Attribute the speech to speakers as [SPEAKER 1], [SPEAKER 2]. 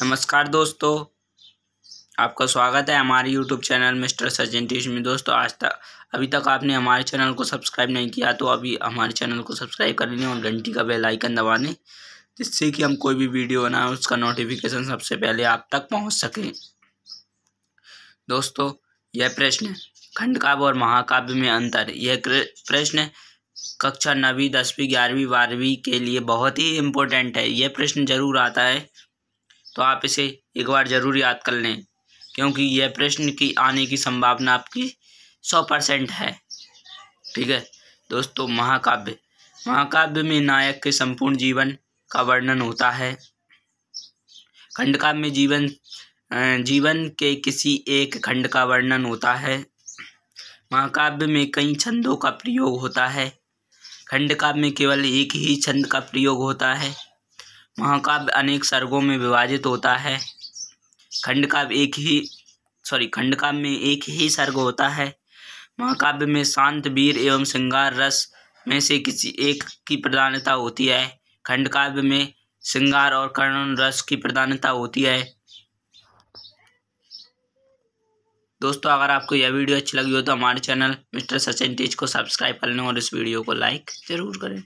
[SPEAKER 1] नमस्कार दोस्तों आपका स्वागत है हमारे YouTube channel mister Sachin teach में दोस्तों आज तक अभी तक आपने हमारे चैनल को सब्सक्राइब नहीं किया तो अभी हमारे चैनल को सब्सक्राइब कर लें और घंटी का बेल आइकन दबा लें जिससे कि हम कोई भी वीडियो बनाए उसका नोटिफिकेशन सबसे पहले आप तक पहुंच सके दोस्तों यह प्रश्न खंडकाव्य और महाकाव्य में अंतर यह प्रश्न कक्षा नवीं दसवीं ग्यारहवीं बारहवीं के लिए बहुत ही इम्पोर्टेंट है यह प्रश्न जरूर आता है तो आप इसे एक बार ज़रूर याद कर लें क्योंकि यह प्रश्न की आने की संभावना आपकी सौ परसेंट है ठीक है दोस्तों महाकाव्य महाकाव्य में नायक के संपूर्ण जीवन का वर्णन होता है खंड काव्य में जीवन जीवन के किसी एक खंड का वर्णन होता है महाकाव्य में कई छंदों का प्रयोग होता है खंड काव्य में केवल एक ही छंद का प्रयोग होता है महाकाव्य अनेक सर्गों में विभाजित होता है खंड काव्य एक ही सॉरी खंडकाव्य में एक ही सर्ग होता है महाकाव्य में शांत वीर एवं श्रृंगार रस में से किसी एक की प्रधानता होती है खंड काव्य में श्रृंगार और कर्ण रस की प्रधानता होती है दोस्तों अगर आपको यह वीडियो अच्छी लगी हो तो हमारे चैनल मिस्टर सचिन टीच को सब्सक्राइब कर लें और इस वीडियो को लाइक ज़रूर करें